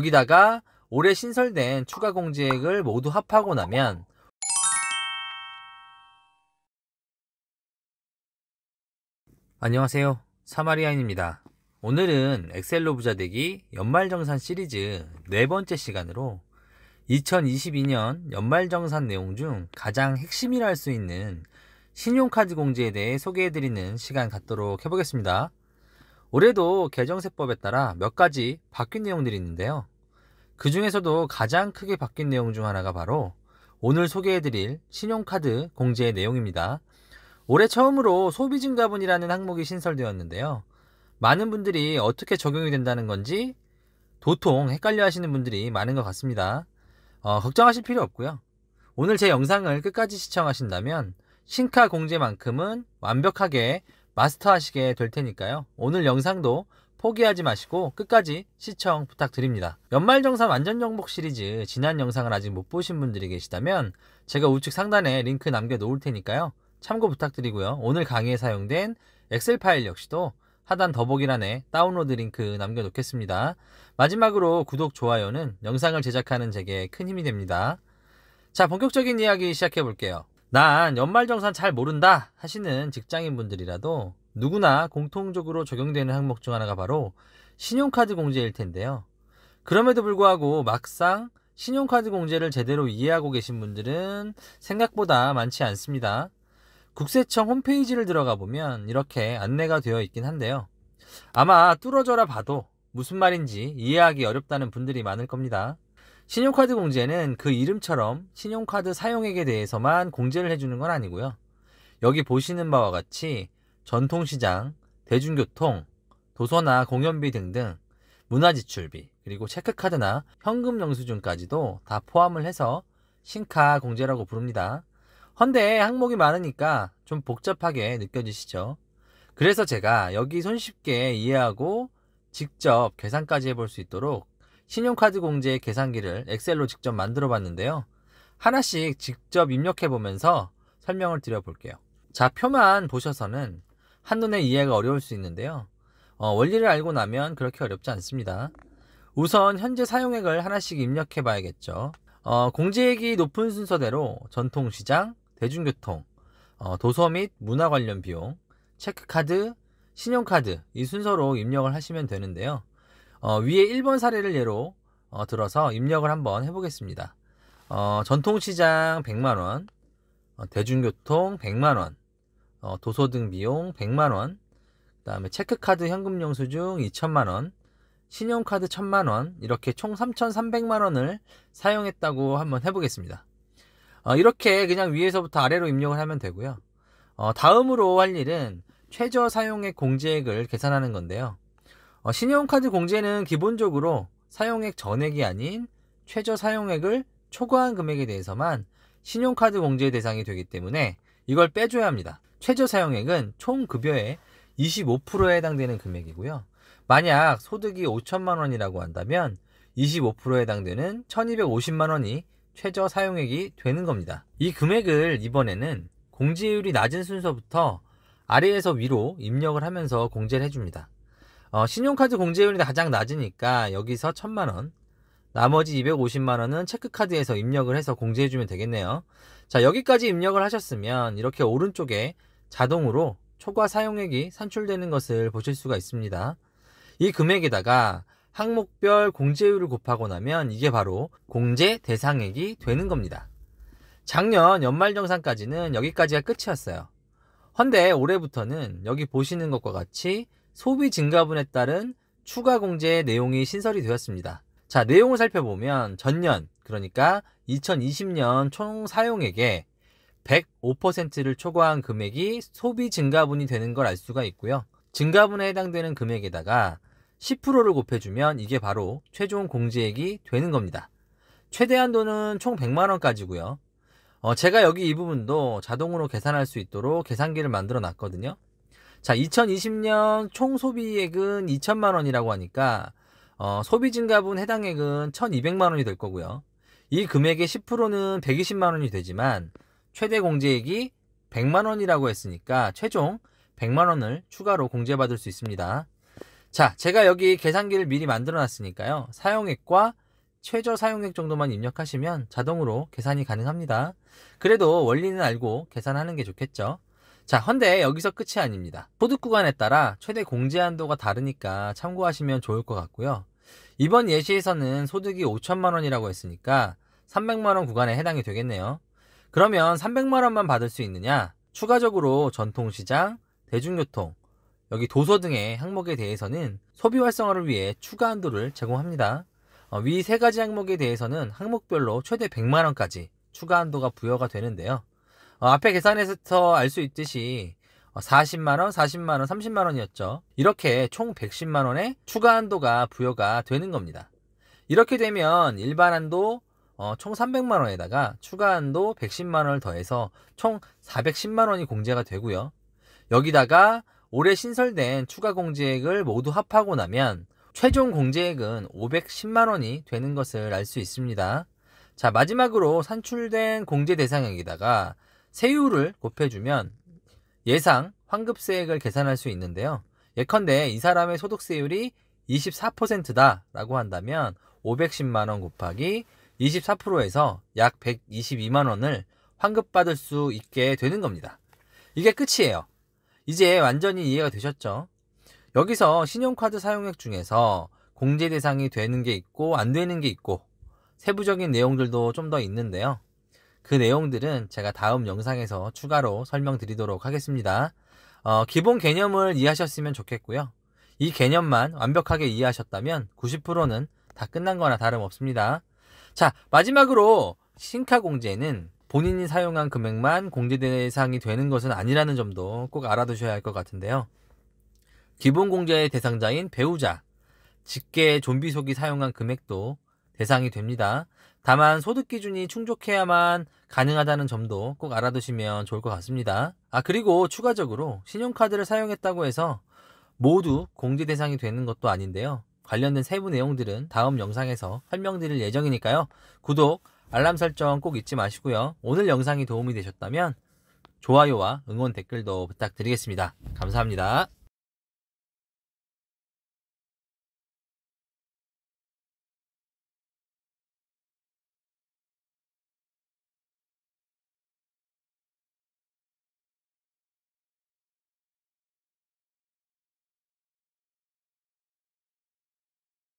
여기다가 올해 신설된 추가 공제액을 모두 합하고 나면 안녕하세요. 사마리아인입니다. 오늘은 엑셀로 부자되기 연말정산 시리즈 네 번째 시간으로 2022년 연말정산 내용 중 가장 핵심이라 할 수 있는 신용카드 공제에 대해 소개해드리는 시간 갖도록 해보겠습니다. 올해도 개정세법에 따라 몇 가지 바뀐 내용들이 있는데요. 그 중에서도 가장 크게 바뀐 내용 중 하나가 바로 오늘 소개해드릴 신용카드 공제의 내용입니다. 올해 처음으로 소비증가분이라는 항목이 신설되었는데요. 많은 분들이 어떻게 적용이 된다는 건지 도통 헷갈려 하시는 분들이 많은 것 같습니다. 어, 걱정하실 필요 없고요. 오늘 제 영상을 끝까지 시청하신다면 신카 공제만큼은 완벽하게 마스터하시게 될 테니까요. 오늘 영상도 포기하지 마시고 끝까지 시청 부탁드립니다. 연말정산 완전정복 시리즈 지난 영상을 아직 못 보신 분들이 계시다면 제가 우측 상단에 링크 남겨놓을 테니까요. 참고 부탁드리고요. 오늘 강의에 사용된 엑셀 파일 역시도 하단 더보기란에 다운로드 링크 남겨놓겠습니다. 마지막으로 구독, 좋아요는 영상을 제작하는 제게 큰 힘이 됩니다. 자, 본격적인 이야기 시작해 볼게요. 난 연말정산 잘 모른다 하시는 직장인분들이라도 누구나 공통적으로 적용되는 항목 중 하나가 바로 신용카드 공제일 텐데요. 그럼에도 불구하고 막상 신용카드 공제를 제대로 이해하고 계신 분들은 생각보다 많지 않습니다. 국세청 홈페이지를 들어가 보면 이렇게 안내가 되어 있긴 한데요. 아마 뚫어져라 봐도 무슨 말인지 이해하기 어렵다는 분들이 많을 겁니다. 신용카드 공제는 그 이름처럼 신용카드 사용액에 대해서만 공제를 해주는 건 아니고요. 여기 보시는 바와 같이 전통시장, 대중교통, 도서나 공연비 등등 문화지출비, 그리고 체크카드나 현금 영수증까지도 다 포함을 해서 신카 공제라고 부릅니다. 헌데 항목이 많으니까 좀 복잡하게 느껴지시죠? 그래서 제가 여기 손쉽게 이해하고 직접 계산까지 해볼 수 있도록 신용카드 공제 계산기를 엑셀로 직접 만들어 봤는데요. 하나씩 직접 입력해 보면서 설명을 드려볼게요. 자, 표만 보셔서는 한눈에 이해가 어려울 수 있는데요. 어, 원리를 알고 나면 그렇게 어렵지 않습니다. 우선 현재 사용액을 하나씩 입력해 봐야겠죠. 어, 공제액이 높은 순서대로 전통시장, 대중교통, 어, 도서 및 문화 관련 비용, 체크카드, 신용카드 이 순서로 입력을 하시면 되는데요. 어, 위에 1번 사례를 예로 어, 들어서 입력을 한번 해보겠습니다. 어, 전통시장 100만원, 어, 대중교통 100만원, 어, 도서 등 비용 100만 원, 그다음에 체크카드 현금 영수증 2천만 원, 신용카드 1천만 원 이렇게 총 3,300만 원을 사용했다고 한번 해보겠습니다. 어, 이렇게 그냥 위에서부터 아래로 입력을 하면 되고요. 어, 다음으로 할 일은 최저 사용액 공제액을 계산하는 건데요. 어, 신용카드 공제는 기본적으로 사용액 전액이 아닌 최저 사용액을 초과한 금액에 대해서만 신용카드 공제 대상이 되기 때문에 이걸 빼줘야 합니다. 최저 사용액은 총 급여의 25%에 해당되는 금액이고요. 만약 소득이 5천만 원이라고 한다면 25%에 해당되는 1,250만 원이 최저 사용액이 되는 겁니다. 이 금액을 이번에는 공제율이 낮은 순서부터 아래에서 위로 입력을 하면서 공제를 해줍니다. 어, 신용카드 공제율이 가장 낮으니까 여기서 1,000만원, 나머지 250만원은 체크카드에서 입력을 해서 공제해주면 되겠네요. 자, 여기까지 입력을 하셨으면 이렇게 오른쪽에 자동으로 초과 사용액이 산출되는 것을 보실 수가 있습니다. 이 금액에다가 항목별 공제율을 곱하고 나면 이게 바로 공제 대상액이 되는 겁니다. 작년 연말정산까지는 여기까지가 끝이었어요. 헌데 올해부터는 여기 보시는 것과 같이 소비 증가분에 따른 추가 공제 내용이 신설이 되었습니다. 자, 내용을 살펴보면 전년, 그러니까 2020년 총 사용액에 105%를 초과한 금액이 소비 증가분이 되는 걸 알 수가 있고요. 증가분에 해당되는 금액에다가 10%를 곱해주면 이게 바로 최종 공제액이 되는 겁니다. 최대한도는 총 100만원까지고요. 어, 제가 여기 이 부분도 자동으로 계산할 수 있도록 계산기를 만들어 놨거든요. 자, 2020년 총 소비액은 2천만 원이라고 하니까 어, 소비 증가분 해당액은 1,200만 원이 될 거고요. 이 금액의 10%는 120만 원이 되지만 최대 공제액이 100만 원이라고 했으니까 최종 100만 원을 추가로 공제받을 수 있습니다. 자, 제가 여기 계산기를 미리 만들어 놨으니까요. 사용액과 최저 사용액 정도만 입력하시면 자동으로 계산이 가능합니다. 그래도 원리는 알고 계산하는 게 좋겠죠. 자, 헌데 여기서 끝이 아닙니다. 소득 구간에 따라 최대 공제 한도가 다르니까 참고하시면 좋을 것 같고요. 이번 예시에서는 소득이 5천만 원이라고 했으니까 300만 원 구간에 해당이 되겠네요. 그러면 300만 원만 받을 수 있느냐? 추가적으로 전통시장, 대중교통, 여기 도서 등의 항목에 대해서는 소비 활성화를 위해 추가 한도를 제공합니다. 어, 위세 가지 항목에 대해서는 항목별로 최대 100만 원까지 추가 한도가 부여가 되는데요. 어, 앞에 계산에서 알 수 있듯이 40만원, 어, 40만원, 30만원이었죠. 이렇게 총 110만원의 추가 한도가 부여가 되는 겁니다. 이렇게 되면 일반 한도, 어, 총 300만 원에다가 추가 한도 110만 원을 더해서 총 410만 원이 공제가 되고요. 여기다가 올해 신설된 추가 공제액을 모두 합하고 나면 최종 공제액은 510만 원이 되는 것을 알 수 있습니다. 자, 마지막으로 산출된 공제 대상액에다가 세율을 곱해주면 예상 환급세액을 계산할 수 있는데요. 예컨대 이 사람의 소득세율이 24%다라고 한다면 510만 원 곱하기 24%에서 약 122만 원을 환급받을 수 있게 되는 겁니다. 이게 끝이에요. 이제 완전히 이해가 되셨죠? 여기서 신용카드 사용액 중에서 공제 대상이 되는 게 있고 안 되는 게 있고 세부적인 내용들도 좀 더 있는데요. 그 내용들은 제가 다음 영상에서 추가로 설명드리도록 하겠습니다. 어, 기본 개념을 이해하셨으면 좋겠고요. 이 개념만 완벽하게 이해하셨다면 90%는 다 끝난 거나 다름없습니다. 자, 마지막으로 신카 공제는 본인이 사용한 금액만 공제 대상이 되는 것은 아니라는 점도 꼭 알아두셔야 할 것 같은데요. 기본 공제의 대상자인 배우자, 직계 좀비 속이 사용한 금액도 대상이 됩니다. 다만 소득 기준이 충족해야만 가능하다는 점도 꼭 알아두시면 좋을 것 같습니다. 아 그리고 추가적으로 신용카드를 사용했다고 해서 모두 공제 대상이 되는 것도 아닌데요. 관련된 세부 내용들은 다음 영상에서 설명드릴 예정이니까요. 구독, 알람 설정 꼭 잊지 마시고요. 오늘 영상이 도움이 되셨다면 좋아요와 응원 댓글도 부탁드리겠습니다. 감사합니다.